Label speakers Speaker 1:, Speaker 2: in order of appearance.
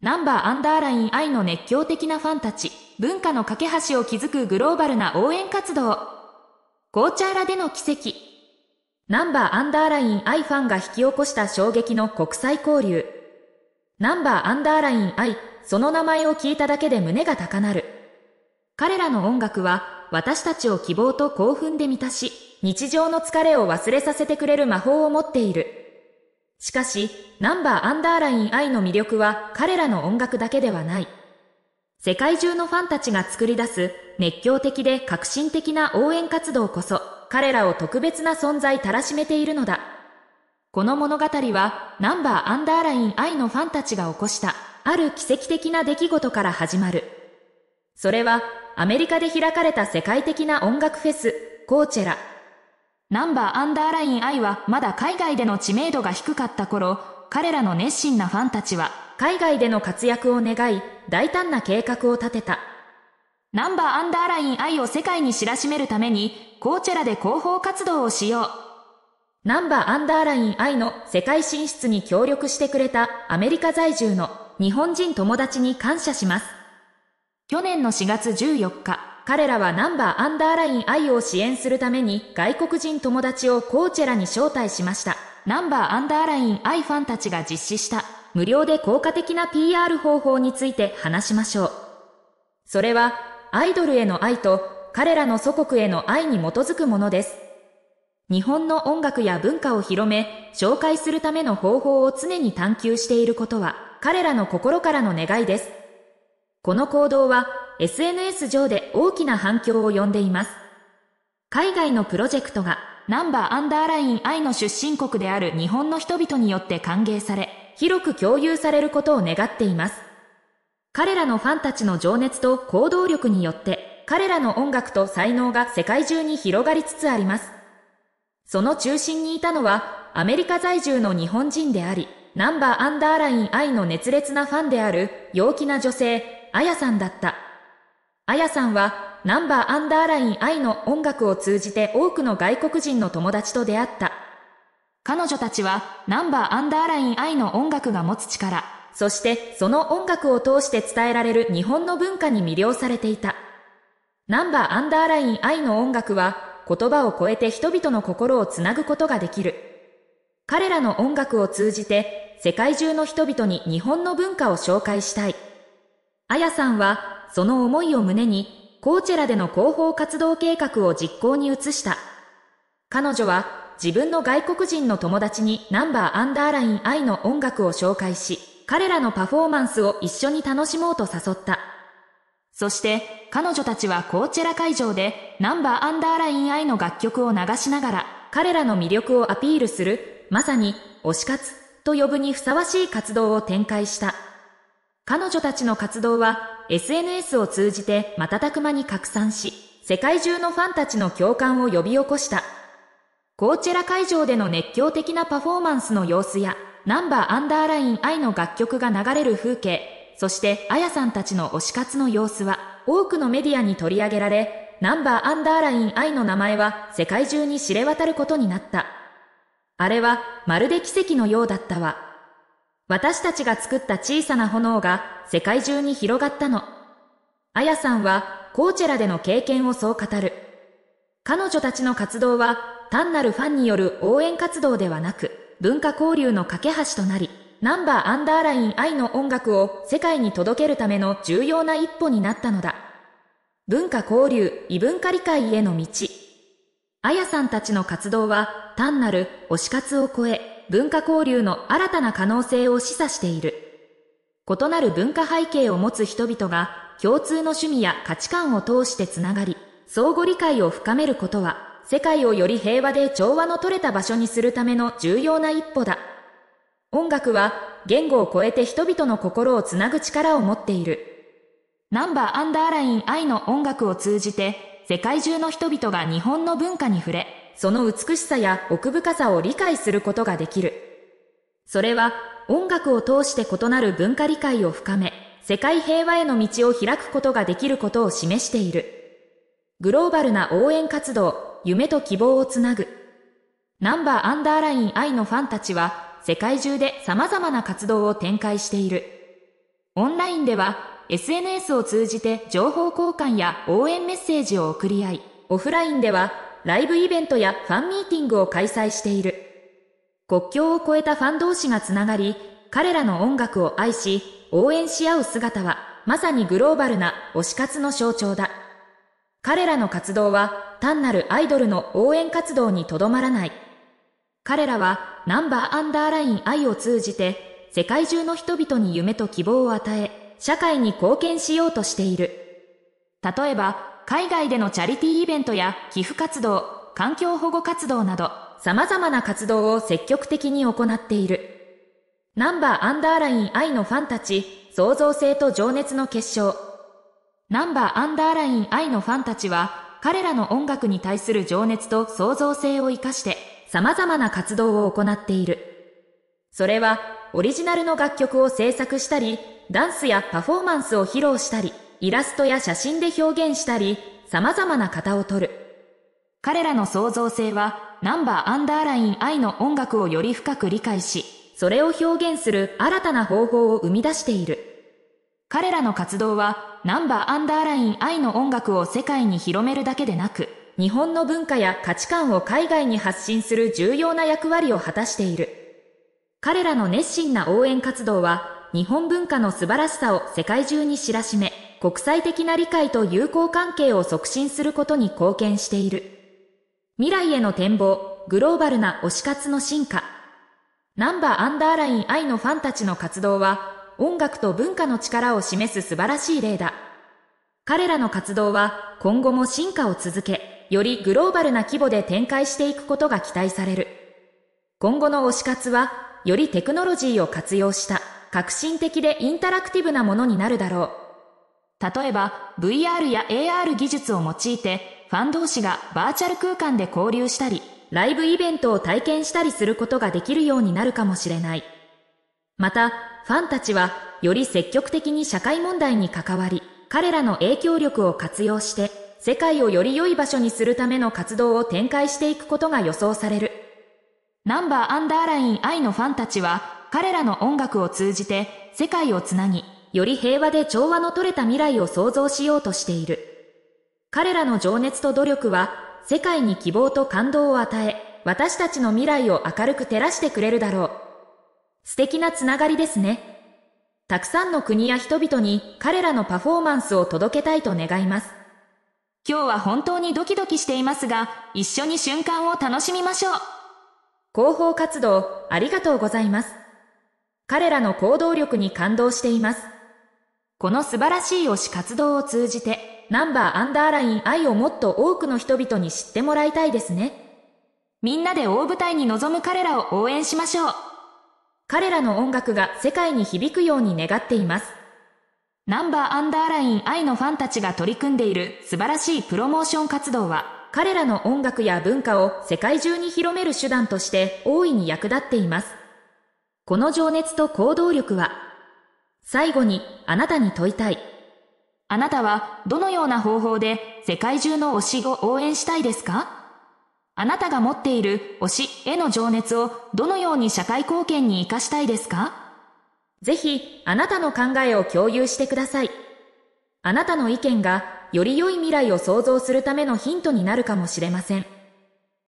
Speaker 1: ナンバーアンダーライン愛の熱狂的なファンたち、文化の架け橋を築くグローバルな応援活動。コーチャーラでの奇跡。ナンバーアンダーライン愛ファンが引き起こした衝撃の国際交流。ナンバーアンダーライン愛、その名前を聞いただけで胸が高鳴る。彼らの音楽は、私たちを希望と興奮で満たし、日常の疲れを忘れさせてくれる魔法を持っている。しかし、ナンバーアンダーライン I の魅力は彼らの音楽だけではない。世界中のファンたちが作り出す熱狂的で革新的な応援活動こそ彼らを特別な存在たらしめているのだ。この物語はナンバーアンダーライン I のファンたちが起こしたある奇跡的な出来事から始まる。それはアメリカで開かれた世界的な音楽フェス、コーチェラ。ナンバーアンダーライン I はまだ海外での知名度が低かった頃、彼らの熱心なファンたちは、海外での活躍を願い、大胆な計画を立てた。ナンバーアンダーライン I を世界に知らしめるために、コーチェラで広報活動をしよう。ナンバーアンダーライン I の世界進出に協力してくれたアメリカ在住の日本人友達に感謝します。去年の4月14日、彼らはナンバーアンダーライン愛を支援するために外国人友達をコーチェラに招待しました。ナンバーアンダーライン愛ファンたちが実施した無料で効果的な PR 方法について話しましょう。それはアイドルへの愛と彼らの祖国への愛に基づくものです。日本の音楽や文化を広め、紹介するための方法を常に探求していることは、彼らの心からの願いです。この行動は、SNS 上で大きな反響を呼んでいます。海外のプロジェクトがナンバーアンダーライン愛の出身国である日本の人々によって歓迎され、広く共有されることを願っています。彼らのファンたちの情熱と行動力によって、彼らの音楽と才能が世界中に広がりつつあります。その中心にいたのは、アメリカ在住の日本人であり、ナンバーアンダーライン愛の熱烈なファンである、陽気な女性、あやさんだった。あやさんは、ナンバーアンダーライン愛の音楽を通じて多くの外国人の友達と出会った。彼女たちは、ナンバーアンダーライン愛の音楽が持つ力、そしてその音楽を通して伝えられる日本の文化に魅了されていた。ナンバーアンダーライン愛の音楽は、言葉を超えて人々の心をつなぐことができる。彼らの音楽を通じて、世界中の人々に日本の文化を紹介したい。あやさんは、その思いを胸に、コーチェラでの広報活動計画を実行に移した。彼女は自分の外国人の友達にナンバーアンダーライン愛の音楽を紹介し、彼らのパフォーマンスを一緒に楽しもうと誘った。そして彼女たちはコーチェラ会場でナンバーアンダーライン愛の楽曲を流しながら彼らの魅力をアピールする、まさに推し活と呼ぶにふさわしい活動を展開した。彼女たちの活動は SNS を通じて瞬く間に拡散し、世界中のファンたちの共感を呼び起こした。コーチェラ会場での熱狂的なパフォーマンスの様子や、ナンバーアンダーライン愛の楽曲が流れる風景、そしてあやさんたちの推し活の様子は、多くのメディアに取り上げられ、ナンバーアンダーライン愛の名前は世界中に知れ渡ることになった。あれはまるで奇跡のようだったわ。私たちが作った小さな炎が世界中に広がったの。あやさんはコーチェラでの経験をそう語る。彼女たちの活動は単なるファンによる応援活動ではなく、文化交流の架け橋となり、ナンバーアンダーライン愛の音楽を世界に届けるための重要な一歩になったのだ。文化交流、異文化理解への道。あやさんたちの活動は単なる推し活を超え、文化交流の新たな可能性を示唆している。異なる文化背景を持つ人々が共通の趣味や価値観を通してつながり、相互理解を深めることは、世界をより平和で調和の取れた場所にするための重要な一歩だ。音楽は言語を超えて人々の心をつなぐ力を持っている。ナンバーアンダーライン愛の音楽を通じて、世界中の人々が日本の文化に触れ、その美しさや奥深さを理解することができる。それは音楽を通して異なる文化理解を深め、世界平和への道を開くことができることを示している。グローバルな応援活動、夢と希望をつなぐ。ナンバーアンダーライン愛のファンたちは世界中で様々な活動を展開している。オンラインでは SNS を通じて情報交換や応援メッセージを送り合い、オフラインではライブイベントやファンミーティングを開催している。国境を越えたファン同士がつながり、彼らの音楽を愛し、応援し合う姿は、まさにグローバルな推し活の象徴だ。彼らの活動は、単なるアイドルの応援活動にとどまらない。彼らは、ナンバーアンダーライン愛を通じて、世界中の人々に夢と希望を与え、社会に貢献しようとしている。例えば、海外でのチャリティーイベントや寄付活動、環境保護活動など、様々な活動を積極的に行っている。ナンバーアンダーライン I のファンたち、創造性と情熱の結晶。ナンバーアンダーライン I のファンたちは、彼らの音楽に対する情熱と創造性を活かして、様々な活動を行っている。それは、オリジナルの楽曲を制作したり、ダンスやパフォーマンスを披露したり、イラストや写真で表現したり、様々な型を取る。彼らの創造性は、ナンバーアンダーライン愛の音楽をより深く理解し、それを表現する新たな方法を生み出している。彼らの活動は、ナンバーアンダーライン愛の音楽を世界に広めるだけでなく、日本の文化や価値観を海外に発信する重要な役割を果たしている。彼らの熱心な応援活動は、日本文化の素晴らしさを世界中に知らしめ、国際的な理解と友好関係を促進することに貢献している。未来への展望、グローバルな推し活の進化。ナンバーアンダーライン愛のファンたちの活動は、音楽と文化の力を示す素晴らしい例だ。彼らの活動は今後も進化を続け、よりグローバルな規模で展開していくことが期待される。今後の推し活は、よりテクノロジーを活用した革新的でインタラクティブなものになるだろう。例えば VR や AR 技術を用いてファン同士がバーチャル空間で交流したり、ライブイベントを体験したりすることができるようになるかもしれない。また、ファンたちはより積極的に社会問題に関わり、彼らの影響力を活用して、世界をより良い場所にするための活動を展開していくことが予想される。ナンバーアンダーライン I のファンたちは、彼らの音楽を通じて世界をつなぎ、より平和で調和の取れた未来を創造しようとしている。彼らの情熱と努力は、世界に希望と感動を与え、私たちの未来を明るく照らしてくれるだろう。素敵なつながりですね。たくさんの国や人々に彼らのパフォーマンスを届けたいと願います。今日は本当にドキドキしていますが、一緒に瞬間を楽しみましょう。広報活動、ありがとうございます。彼らの行動力に感動しています。この素晴らしい推し活動を通じて、ナンバーアンダーライン愛をもっと多くの人々に知ってもらいたいですね。みんなで大舞台に臨む彼らを応援しましょう。彼らの音楽が世界に響くように願っています。ナンバーアンダーライン愛のファンたちが取り組んでいる素晴らしいプロモーション活動は、彼らの音楽や文化を世界中に広める手段として大いに役立っています。この情熱と行動力は最後にあなたに問いたい。あなたはどのような方法で世界中の推しを応援したいですかあなたが持っている推しへの情熱をどのように社会貢献に活かしたいですかぜひあなたの考えを共有してください。あなたの意見がより良い未来を創造するためのヒントになるかもしれません。